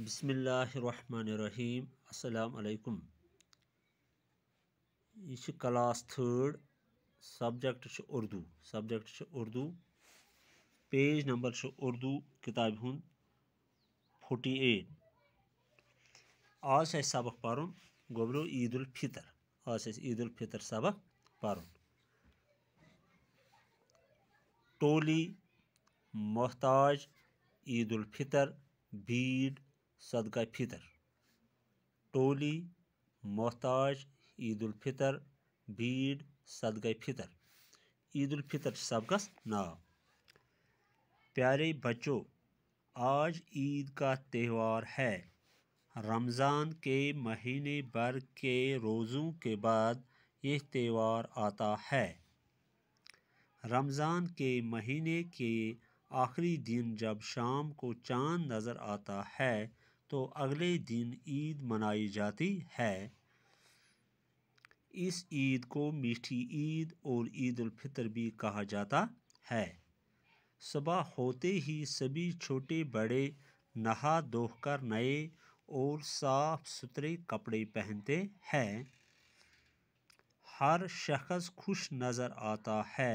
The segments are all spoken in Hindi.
बिसमीम् अल्लाम यह class third subject Urdu subject Urdu page number Urdu किताब हूँ फोर्टी एट आज सबक पुन गोबरो ईद फितर आज ईद फितर सबक पुन टोली मोहताज ईद फितर भीड़ सदका फितर टोली मोहताज ईदालफितर भीड़ सदका फितर ईदालफितर सबकस नाव प्यारे बच्चों आज ईद का त्यौहार है रमज़ान के महीने भर के रोज़ों के बाद यह त्यौहार आता है रमज़ान के महीने के आखिरी दिन जब शाम को चांद नज़र आता है तो अगले दिन ईद मनाई जाती है इस ईद को मीठी ईद और ईद फितर भी कहा जाता है सुबह होते ही सभी छोटे बड़े नहा धोकर नए और साफ सुथरे कपड़े पहनते हैं हर शख्स खुश नज़र आता है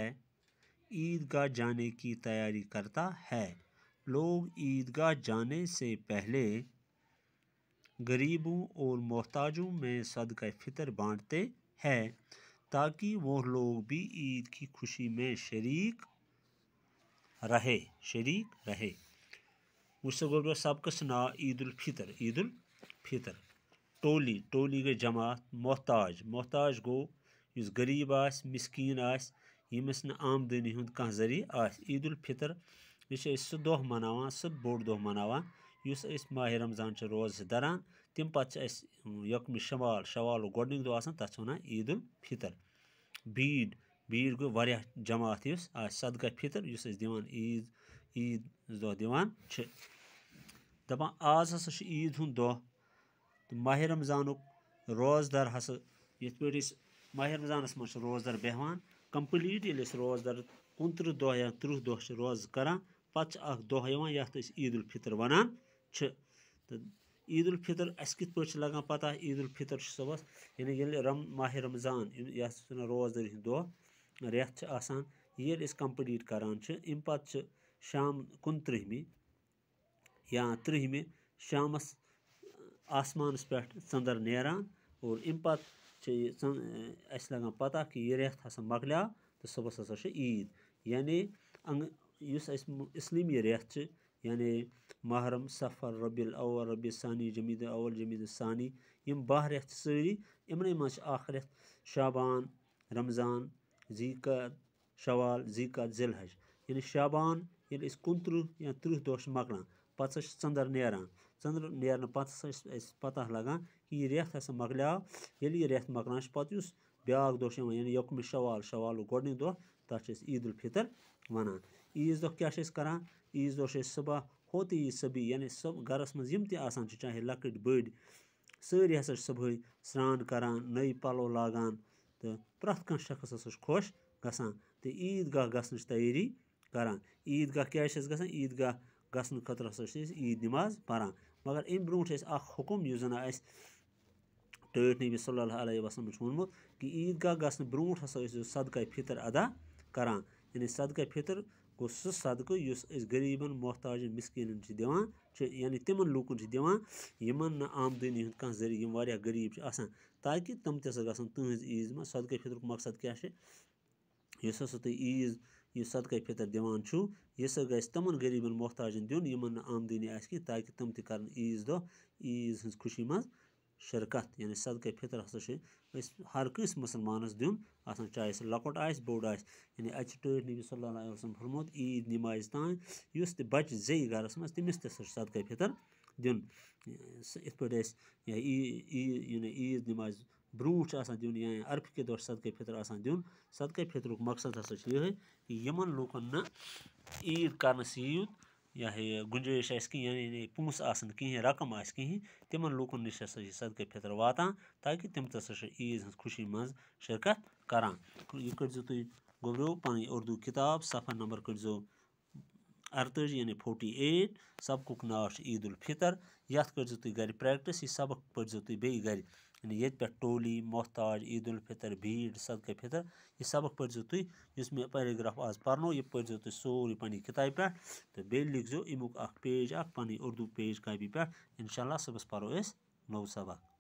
ईदगाह जाने की तैयारी करता है लोग ईदगाह जाने से पहले गरीबों और मोहताजों में सदका फ़ितर बांटते हैं ताकि वह लोग भी ईद की खुशी में शरीक रहे शरीक रहे मुझसे गोल सबकस ना ईदालफ़ितर ईदालफ़ितर टोली टोली गई जमात मोहताज मोहताज गो इस गरीब आस मिसकीन आस यमस नमदनी हूँ कह जरिए आस ईदालफ़ितर यह सह दह मनावान सह बोड़ दह मनावान یُس أسۍ ماہِ رمضان چھِ روزٕ دَران تَمہِ پَتہٕ چھِ اَسہِ یوکمہِ شمال شوالُک گۄڈنیُک دۄہ آسان تَتھ چھِ وَنان عیٖد الفطر بیٖڑ بیٖڑ گوٚو واریاہ جماعت یُس آسہِ صدقہ فطر یُس أسۍ دِوان عیٖذ عیٖد دۄہ دِوان چھِ دَپان آز ہَسا چھُ عیٖد ہُنٛد دۄہ تہٕ ماہِ رمضانُک روزدَر ہَسا یِتھ پٲٹھۍ أسۍ ماہِ رمضانَس منٛز چھِ روزدَر بیٚہوان کَمپٕلیٖٹ ییٚلہِ أسۍ روزدَر کُنتٕرٛہ دۄہ یا تٕرٛہ دۄہ چھِ روزٕ کَران پَتہٕ چھِ اَکھ دۄہ یِوان یَتھ أسۍ عیٖد الفطر وَنان ईद फितर अस कित पे लगा पता ईद फितर सुबह यानी ये रम माह रमज़ान ये रोजदारी दह रेत आसान ये कम्प्लीट करान अम पे शाम कुन त्रिहमि या त्रिहमि शाम आसमान पे चंदर नान और अम पे लगा पता कि यह रेत हा मकल तो सुबह हसा ईद यानी अंग इस इस्लामी रेत यानी Muharrem, Safar, Rabi'l Awwal, Rabi' Sani, Cemide Awwal, Cemide Sani. Yem bahar ihtisari emre maç ahiret Şaban, Ramazan, Zikad, Şaval, Zikad, Zilhaj. Yani Şaban yani iskuntru yani truh doş maglan. Patsaş sandar neran. Sandar neran patsaş patah lagan ki reht hasa magla yani reht maglan şpatiyus biag doşema yani yakmi şaval şavalu gordin do taçes idul fitr vanan. İyiz do kyaşes karan. İyiz doşes sabah ہوتی یہِ سبھی یعنی سۄ گَرَس منٛز یِم تہِ آسان چھِ چاہے لۄکٕٹۍ بٔڑۍ سٲری ہَسا چھِ صُبحٲے سرٛان کَران نٔے پَلو لاگان تہٕ پرٛٮ۪تھ کانٛہہ شخص ہَسا چھُ خۄش گژھان تہٕ عیٖد گاہ گژھنٕچ تیٲری کَران عیٖد گاہ کیٛازِ چھِ أسۍ گژھان عیٖد گاہ گژھنہٕ خٲطرٕ ہَسا چھِ أسۍ عیٖد نِماز پَران مگر اَمہِ برٛونٛٹھ چھِ اَسہِ اَکھ حُکُم یُس زَن اَسہِ ٹٲٹھۍ نبی صلی اللہ علیہ وسلم چھُ ووٚنمُت کہِ عیٖد گاہ گژھنہٕ برٛونٛٹھ ہَسا ٲسۍزیو صدقہ فطر ادا کَران یعنی صدقہ فطر گو سُہ صدقہٕ یُس أسۍ غریٖبَن محتاجَن مِسکیٖنَن چھِ دِوان چھِ یعنی تِمَن لوٗکَن چھِ دِوان یِمَن نہٕ آمدٔنی ہُنٛد کانٛہہ ذٔریعہٕ یِم واریاہ غریٖب چھِ آسان تاکہِ تِم تہِ ہَسا گژھن تٕہٕنٛز عیٖز منٛز صدقہٕ فِطرُک مقصد کیٛاہ چھِ یُس ہَسا تُہۍ عیٖز یُس صدقہٕ فِطر دِوان چھُو یہِ ہَسا گژھِ تِمَن غریٖبَن محتاجَن دیُن یِمَن نہٕ آمدٔنی آسہِ کینٛہہ تاکہِ تِم تہِ کَرَن عیٖز دۄہ عیٖز ہٕنٛز خوشی منٛز शिरकत यानी सदक फितर हसा हर कंस मुसलमान दिन आसान चाहे सह लकोट आस बोड आस यानी नबी सल्लल्लाहु अलैहि वसल्लम फरमोत ईद नमाज तान उस बच्चे जे गरस तमिस सदक फितर दिन इत पे ईद नमाज ब्रोह दिन या अर्फ के दौर सदक फितर दिन सदक फितरुक मकसद हसा ये कि यमन लूकन कर यूत یا گُنجٲیِش آسہِ کِہیٖنۍ یعنی پونٛسہٕ آسَن کِہیٖنۍ رَقم آسہِ کِہیٖنۍ تِمَن لُکَن نِش ہَسا چھِ صدقہ فطر واتان تاکہِ تِم تہِ ہَسا چھِ عیٖذ ہٕنٛز خوشی منٛز شِرکت کَران یہِ کٔرۍزیو تُہۍ گوٚبریو پَنٕنۍ اُردو کِتاب صفحہ نمبر کٔرۍزیو اَرتٲجی یعنی فوٹی ایٹ سبقُک ناو چھُ عیٖد الفطر یَتھ کٔرۍزیو تُہۍ گَرِ پرٛٮ۪کٹِس یہِ سبق پٔرۍزیو تُہۍ بیٚیہِ گَرِ یعنی ییٚتہِ پٮ۪ٹھ ٹولی محتاج عیٖد الفطر بھیٖڈ صدقہ فطر یہِ سبق پٔرۍزیو تُہۍ یُس مےٚ پیراگراف آز پَرنو یہِ پٔرۍزیو تُہۍ سورُے پنٛنہِ کِتابہِ پٮ۪ٹھ تہٕ بیٚیہِ لیکھزیو اَمیُک اَکھ پیج اکھ پَنٕنۍ اُردو پیج کاپی پٮ۪ٹھ اِنشاء اللہ صُبحَس پَرو أسۍ نوٚو سبق